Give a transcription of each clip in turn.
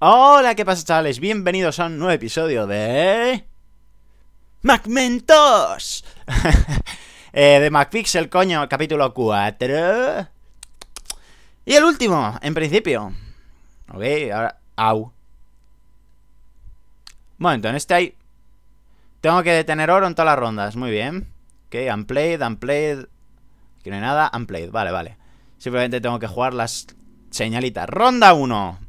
Hola, ¿qué pasa chavales? Bienvenidos a un nuevo episodio de... ¡MacMentos! eh, de MacPixel, coño, capítulo 4. Y el último, en principio. Ok, ahora... Au. Momento, en este ahí... Tengo que detener oro en todas las rondas, muy bien. Ok, unplayed, unplayed... Aquí no hay nada, unplayed, vale, vale. Simplemente tengo que jugar las señalitas. Ronda 1.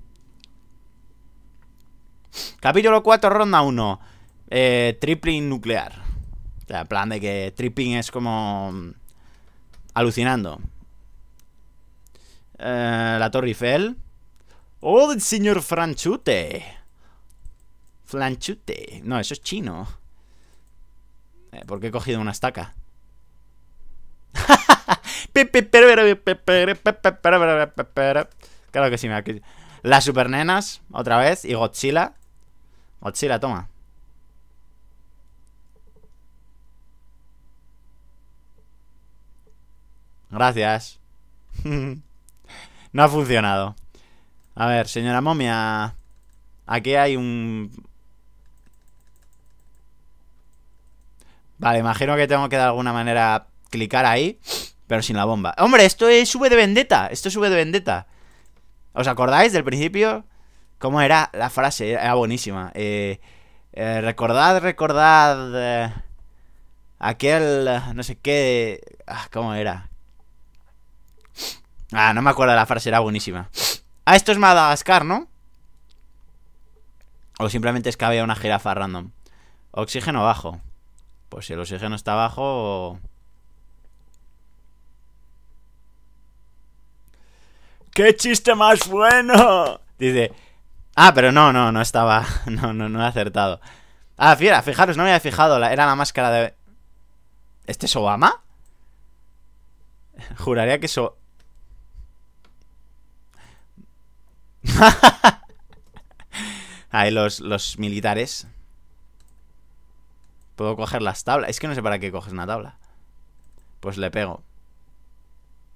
Capítulo 4, ronda 1. tripling nuclear. O sea, plan de que tripling es como... Alucinando. la Torre Eiffel. ¡Oh, el señor Franchute! Flanchute. No, eso es chino. Porque he cogido una estaca? claro que sí, me ha... Las supernenas, otra vez, y Godzilla. ¡Ochila, toma. Gracias. no ha funcionado. A ver, señora momia. Aquí hay un... Vale, imagino que tengo que de alguna manera clicar ahí, pero sin la bomba. ¡Hombre, esto es sube de Vendetta! Esto es V de Vendetta. ¿Os acordáis del principio? ¿Cómo era la frase? Era buenísima. Eh, eh, recordad, recordad. Eh, aquel. No sé qué. Ah, ¿Cómo era? Ah, no me acuerdo de la frase, era buenísima. Ah, esto es Madagascar, ¿no? O simplemente es que había una jirafa random. Oxígeno bajo. Pues si el oxígeno está bajo. ¡Qué chiste más bueno! Dice, Ah, pero no, no, no estaba. No, no, no he acertado. Ah, fiera, fijaros, no me había fijado. era la máscara de. ¿Este es Obama? Juraría que eso. Ahí los, los militares. Puedo coger las tablas. Es que no sé para qué coges una tabla. Pues le pego.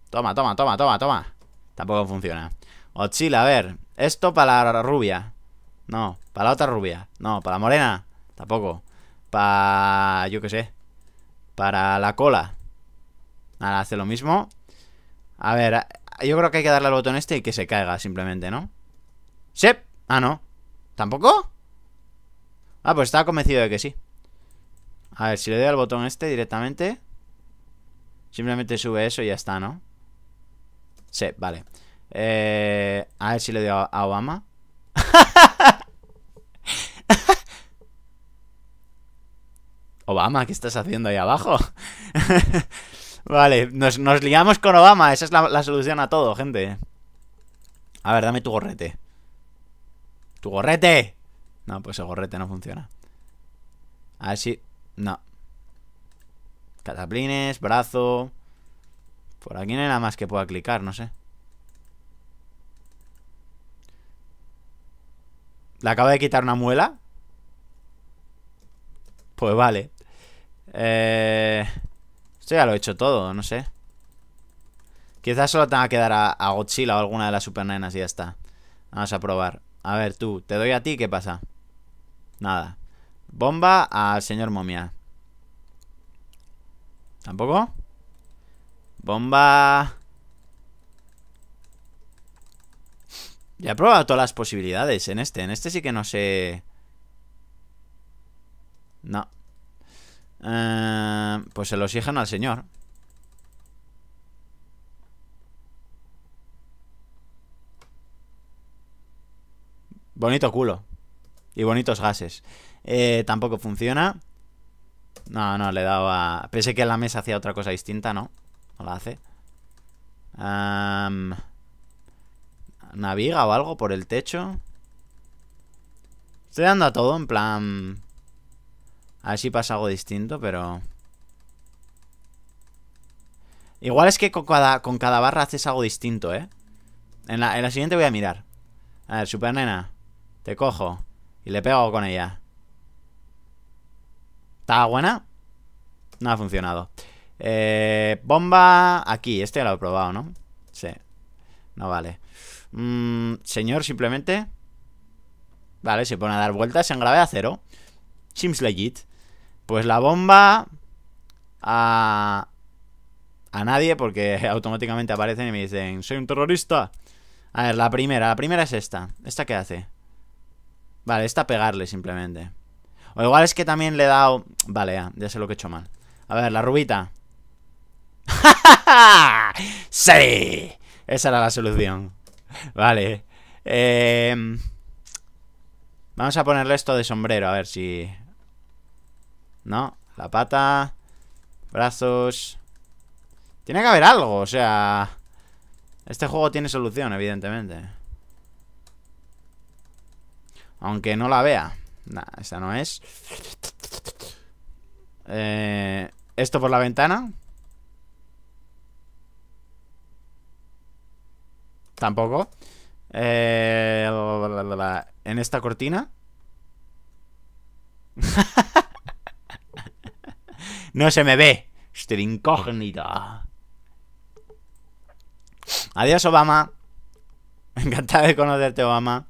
Toma, toma, toma, toma, toma. Tampoco funciona. Ochila, a ver. Esto para la rubia. No, para la otra rubia. No, para la morena. Tampoco. Para... yo qué sé. Para la cola. Ahora hace lo mismo. A ver, yo creo que hay que darle al botón este y que se caiga simplemente, ¿no? ¡Sep! Ah, no. ¿Tampoco? Ah, pues estaba convencido de que sí. A ver, si le doy al botón este directamente... Simplemente sube eso y ya está, ¿no? Sep, vale. Eh, a ver si le doy a Obama. Obama, ¿qué estás haciendo ahí abajo? vale, nos, nos, liamos con Obama. Esa es la, la, solución a todo, gente. A ver, dame tu gorrete. ¡Tu gorrete! No, pues el gorrete no funciona. A ver si... No. Cataplines, brazo... Por aquí no hay nada más que pueda clicar, no sé. Le acaba de quitar una muela. Pues vale. Eh, esto ya lo he hecho todo, no sé. Quizás solo tenga que dar a, a Godzilla o alguna de las supernenas y ya está. Vamos a probar. A ver, tú, te doy a ti, ¿qué pasa? Nada. Bomba al señor momia. ¿Tampoco? Bomba Ya he probado todas las posibilidades en este. En este sí que no sé... No. Eh, pues se los echan al señor. Bonito culo. Y bonitos gases. Eh, tampoco funciona. No, no, le he dado a... Pensé que la mesa hacía otra cosa distinta, ¿no? No la hace. ¿Naviga o algo por el techo? Estoy dando a todo, en plan... A ver si pasa algo distinto, pero... Igual es que con cada, con cada barra haces algo distinto, ¿eh? En la, siguiente voy a mirar. A ver, super nena. Te cojo. Y le pego con ella. ¿Estaba buena? No ha funcionado. Eh, bomba aquí. Este lo he probado, ¿no? Sí. No vale. Mm, señor, simplemente. Vale, se pone a dar vueltas Se grave a cero. Sims legit. Pues la bomba. A. A nadie, porque automáticamente aparecen y me dicen: Soy un terrorista. A ver, la primera. La primera es esta. ¿Esta qué hace? Vale, esta pegarle simplemente. O igual es que también le he dado... Vale, ya, sé lo que he hecho mal. A ver, la rubita. ¡Ja, ¡Sí! Esa era la solución. Vale. Em, vamos a ponerle esto de sombrero, a ver si... No, la pata... Brazos... Tiene que haber algo, o sea... Este juego tiene solución, evidentemente. Aunque no la vea. Nah, esta no es. Eh, esto por la ventana. Tampoco. Eh, en esta cortina. no se me ve. Estoy incógnita. Adiós, Obama. Encantado de conocerte, Obama.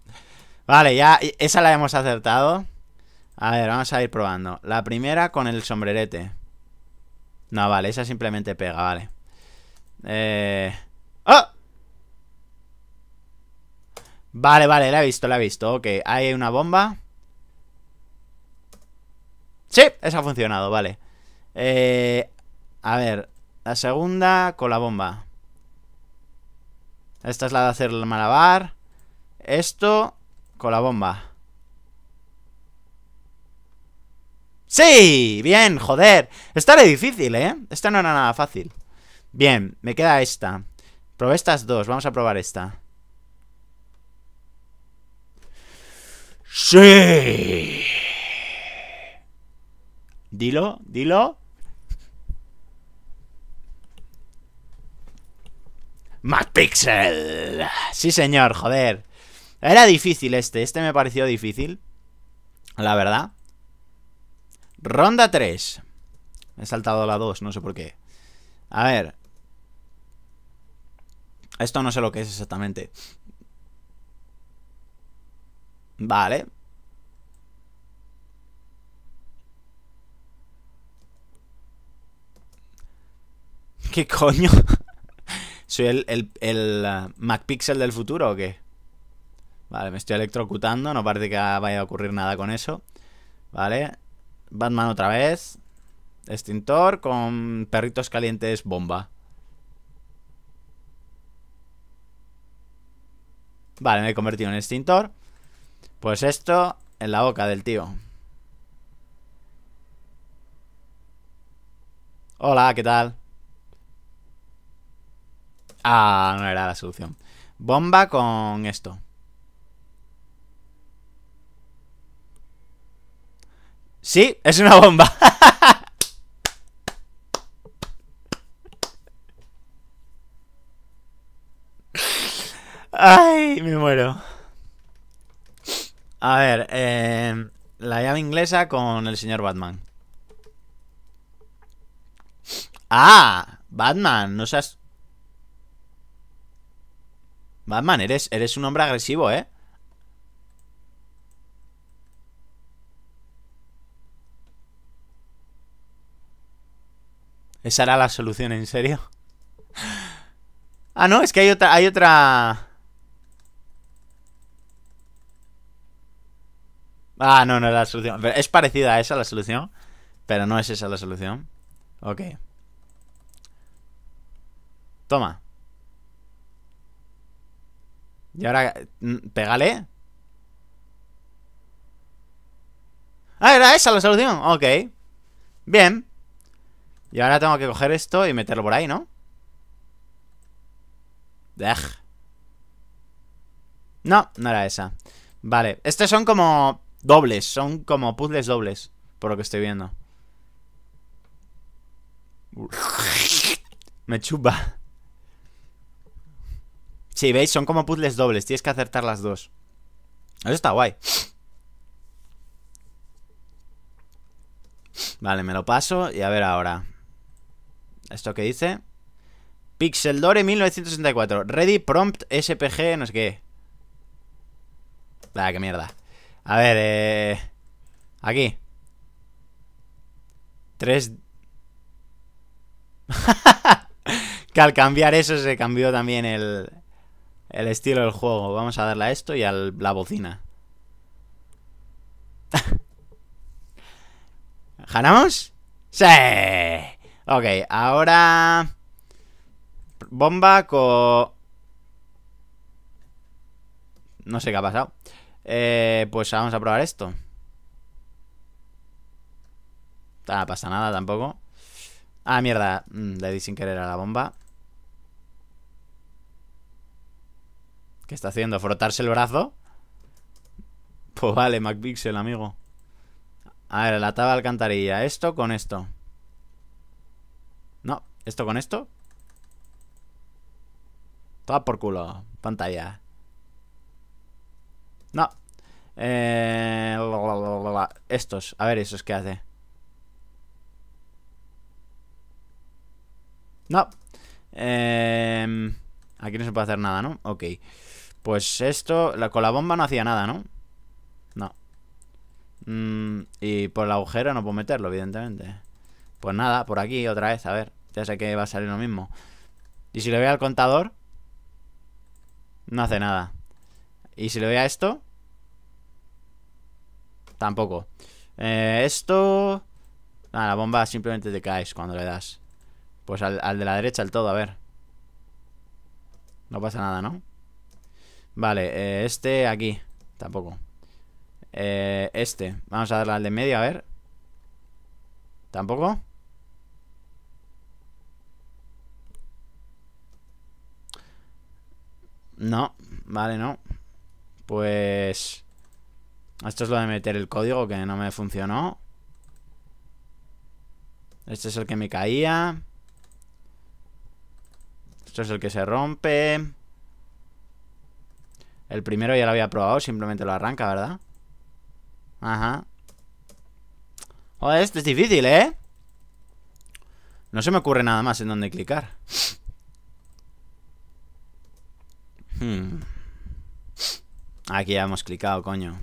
Vale, ya esa la hemos acertado. A ver, vamos a ir probando. La primera con el sombrerete. No, vale, esa simplemente pega, vale. Eh... ¡Oh! Vale, vale, la he visto, la he visto. Ok, hay una bomba. Sí, esa ha funcionado, vale. Eh, a ver, la segunda con la bomba. Esta es la de hacer el malabar. Esto con la bomba. ¡Sí! Bien, joder. Esta era difícil, ¿eh? Esta no era nada fácil. Bien, me queda esta. Probé estas dos, vamos a probar esta. Sí. Dilo, dilo. pixel! Sí, señor, joder. Era difícil este. Este me pareció difícil. La verdad. Ronda 3. he saltado la 2, no sé por qué. A ver. Esto no sé lo que es exactamente. Vale. ¿Qué coño? ¿Soy el, el, el uh, MacPixel del futuro o qué? Vale, me estoy electrocutando, no parece que vaya a ocurrir nada con eso. Vale. Batman otra vez. Extintor con perritos calientes bomba. Vale, me he convertido en extintor. Pues esto en la boca del tío. Hola, ¿qué tal? Ah, no era la solución. Bomba con esto. Sí, es una bomba. Ay, me muero. A ver, eh, la llave inglesa con el señor Batman. ¡Ah! Batman, no seas... Batman, eres, eres un hombre agresivo, ¿eh? ¿Esa era la solución, en serio? ah, no, es que hay otra... Hay otra... Ah, no, no es la solución. es parecida a esa la solución, pero no es esa la solución. Ok. Toma. Y ahora, mm, pégale. Ah, era esa la solución. Ok. Bien. Y ahora tengo que coger esto y meterlo por ahí, ¿no? No, no era esa. Vale, estos son como Dobles, son como puzzles dobles, por lo que estoy viendo. Me chupa. Si sí, veis, son como puzzles dobles, tienes que acertar las dos. Eso está guay. Vale, me lo paso y a ver ahora. ¿Esto que dice? Pixel Dore 1964. Ready Prompt SPG, no sé qué. Ah, qué mierda. A ver, eh... Aquí. Tres... que al cambiar eso se cambió también el, el estilo del juego. Vamos a darle a esto y a la bocina. ¿Ganamos? ¡Sí! Ok, ahora... Bomba con... No sé qué ha pasado. Eh, pues vamos a probar esto. Ah, pasa nada tampoco. Ah, mierda. Mm, le di sin querer a la bomba. ¿Qué está haciendo? ¿Frotarse el brazo? Pues vale, MacPixel, amigo. A ver, la tabla alcantarilla. Esto con esto. No, esto con esto. Toda por culo. Pantalla. No. Eh, estos. A ver, esos que hace. No. Em, aquí no se puede hacer nada, ¿no? Ok. Pues esto, la, con la bomba no hacía nada, ¿no? No. Mm, y por el agujero no puedo meterlo, evidentemente. Pues nada, por aquí otra vez, a ver. Ya sé que va a salir lo mismo. Y si le veo al contador, no hace nada. Y si le doy a esto Tampoco eh, Esto la bomba simplemente te caes cuando le das Pues al, de la derecha el todo, a ver No pasa nada, ¿no? Vale, eh, este aquí Tampoco eh, Este, vamos a darle al de medio, a ver Tampoco No, vale, no pues... Esto es lo de meter el código que no me funcionó. Este es el que me caía. Esto es el que se rompe. El primero ya lo había probado, simplemente lo arranca, ¿verdad? Ajá. Joder, esto es difícil, ¿eh? No se me ocurre nada más en dónde clicar. Hmm. Aquí ya hemos clicado, coño.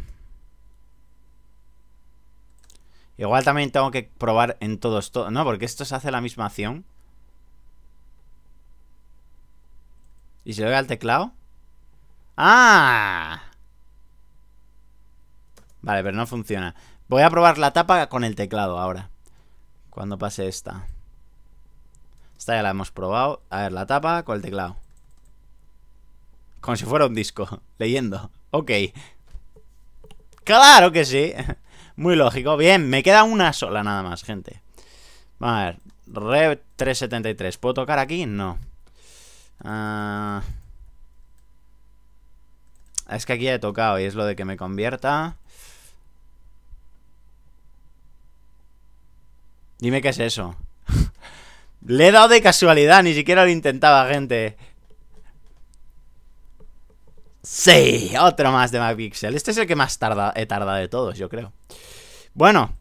Igual también tengo que probar en todos, ¿no? Porque esto se hace la misma acción. ¿Y se lo ve al teclado? ¡Ah! Vale, pero no funciona. Voy a probar la tapa con el teclado ahora. Cuando pase esta. Esta ya la hemos probado. A ver, la tapa con el teclado. Como si fuera un disco. Leyendo. Ok. Claro que sí. Muy lógico. Bien, me queda una sola nada más, gente. A ver. Rev 373. ¿Puedo tocar aquí? No. Ah. Es que aquí he tocado y es lo de que me convierta. Dime qué es eso. Le he dado de casualidad, ni siquiera lo intentaba, gente. Sí, otro más de Pixel. Este es el que más tarda, he eh, tardado de todos, yo creo. Bueno,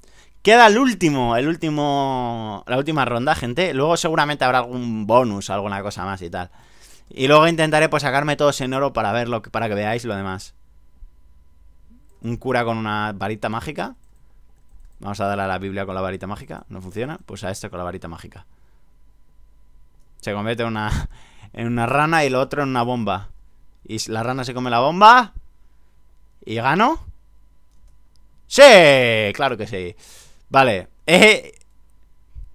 queda el último, el último, la última ronda, gente. Luego seguramente habrá algún bonus, alguna cosa más y tal. Y luego intentaré pues sacarme todos en oro para verlo, para que veáis lo demás. Un cura con una varita mágica. Vamos a darle a la Biblia con la varita mágica. No funciona. Pues a este con la varita mágica. Se convierte en una, en una rana y el otro en una bomba. Y la rana se come la bomba. ¿Y gano? ¡Sí! Claro que sí. Vale. E,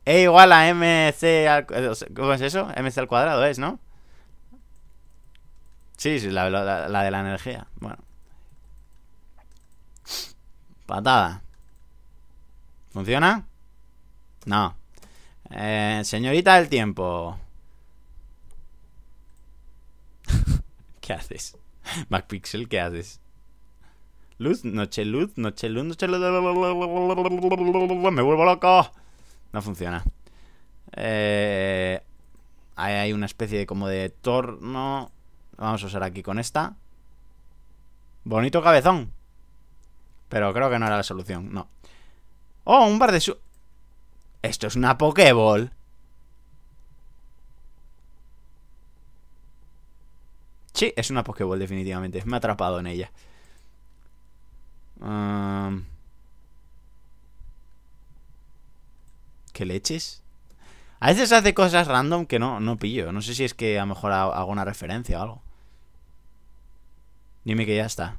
e igual a MC al... Eh, ¿Cómo es eso? MC al cuadrado es, ¿no? Sí, sí, la, de la energía. Bueno. Patada. ¿Funciona? No. Eh, señorita del tiempo. ¿Qué haces? MacPixel, ¿qué haces? Luz, noche, luz, noche, luz, noche, luz. Me vuelvo loco. No funciona. Eh, hay una especie de como de torno. Vamos a usar aquí con esta. Bonito cabezón. Pero creo que no era la solución, no. Oh, un bar de su... Esto es una Pokéball. es una Pokéball, definitivamente. Me ha atrapado en ella. que ¿Qué leches? A veces hace cosas random que no, no pillo. No sé si es que a lo mejor hago una referencia o algo. Dime que ya está.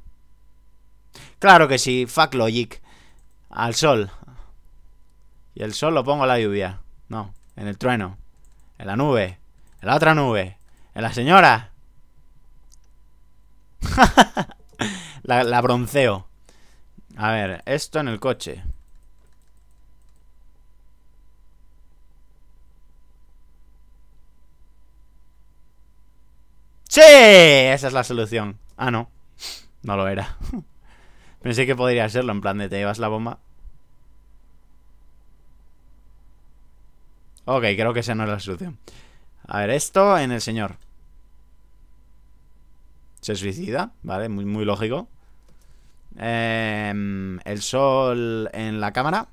Claro que sí, fuck logic. Al sol. Y el sol lo pongo a la lluvia. No, en el trueno. En la nube. En la otra nube. En la señora. la, bronceo. A ver, esto en el coche. ¡Sí! Esa es la solución. Ah, no. No lo era. Pensé que podría serlo, en plan de te llevas la bomba. Ok, creo que esa no es la solución. A ver, esto en el señor se suicida, ¿vale? Muy, muy lógico. Em, el sol en la cámara.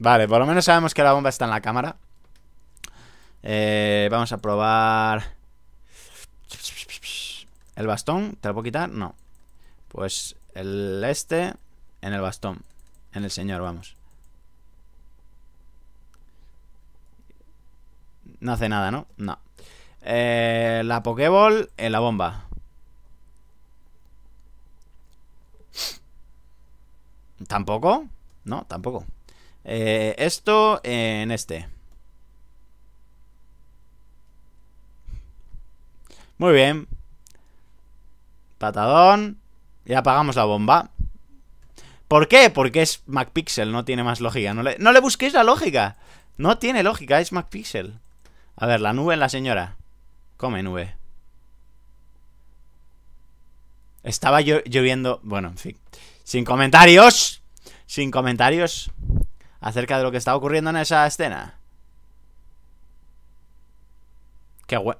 Vale, por lo menos sabemos que la bomba está en la cámara. Eh, vamos a probar... El bastón, ¿te lo puedo quitar? No. Pues el este en el bastón. En el señor, vamos. No hace nada, ¿no? No. Eh, la Pokéball en la bomba. ¿Tampoco? No, tampoco. Eh, esto en este. Muy bien. Patadón. Y apagamos la bomba. ¿Por qué? Porque es MacPixel, no tiene más lógica. No le, no le busquéis la lógica. No tiene lógica, es MacPixel. A ver, la nube en la señora. Come nube. Estaba lloviendo. Bueno, en fin. Sin comentarios. Sin comentarios. Acerca de lo que estaba ocurriendo en esa escena. Qué guay.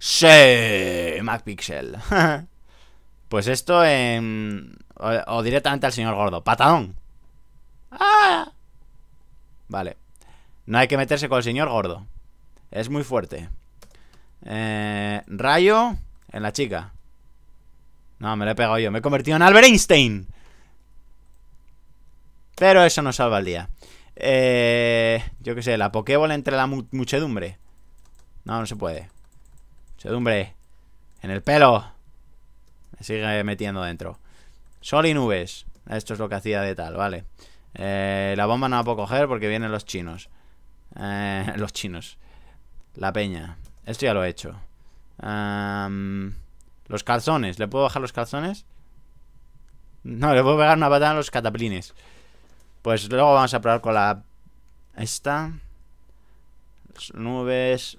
¡Sí! MacPixel. pues esto en. O, directamente al señor gordo. ¡Patadón! Ah. Vale. No hay que meterse con el señor gordo. Es muy fuerte. Eh, rayo en la chica. No, me lo he pegado yo. Me he convertido en Albert Einstein. Pero eso no salva el día. Eh, yo qué sé, la Pokébola entre la muchedumbre. No, no se puede. Muchedumbre. En el pelo. Me sigue metiendo dentro. Sol y nubes. Esto es lo que hacía de tal, vale. Eh, la bomba no la puedo coger porque vienen los chinos. los chinos. La peña. Esto ya lo he hecho. los calzones. ¿Le puedo bajar los calzones? No, le puedo pegar una patada a los cataplines. Pues luego vamos a probar con la... Esta. Las nubes.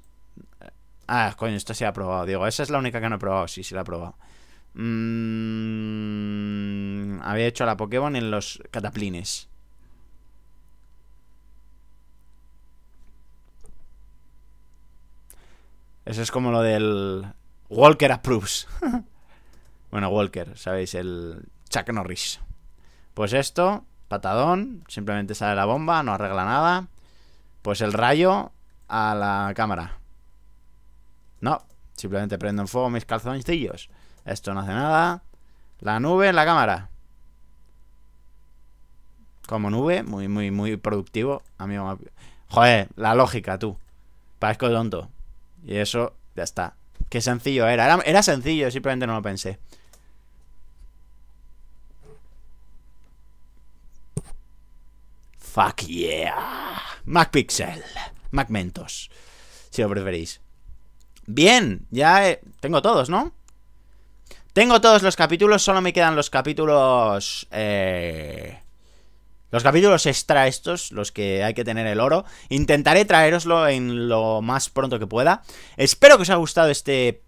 Ah, coño, esta sí ha probado. Digo, esa es la única que no he probado. Sí, sí la he probado. Mm, había hecho la Pokémon en los cataplines. Eso es como lo del Walker approves. bueno, Walker, sabéis, el Chuck Norris. Pues esto, patadón, simplemente sale la bomba, no arregla nada. Pues el rayo a la cámara. No, simplemente prendo en fuego mis calzoncillos. Esto no hace nada. La nube en la cámara. Como nube, muy, muy, muy productivo, amigo. Joder, la lógica, tú. Parezco tonto. Y eso, ya está. Qué sencillo era. Era, sencillo, simplemente no lo pensé. Fuck yeah. MacPixel. MacMentos. Si lo preferís. Bien, ya eh, tengo todos, ¿no? Tengo todos los capítulos, solo me quedan los capítulos... Eh... Los capítulos extra estos, los que hay que tener el oro, intentaré traeroslo en lo más pronto que pueda. Espero que os haya gustado este...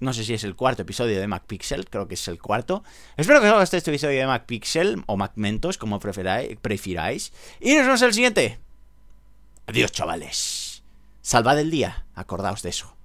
No sé si es el cuarto episodio de MacPixel, creo que es el cuarto. Espero que os haya gustado este episodio de MacPixel o MacMentos, como prefiráis. Y nos vemos en el siguiente. Adiós, chavales. Salvad el día, acordaos de eso.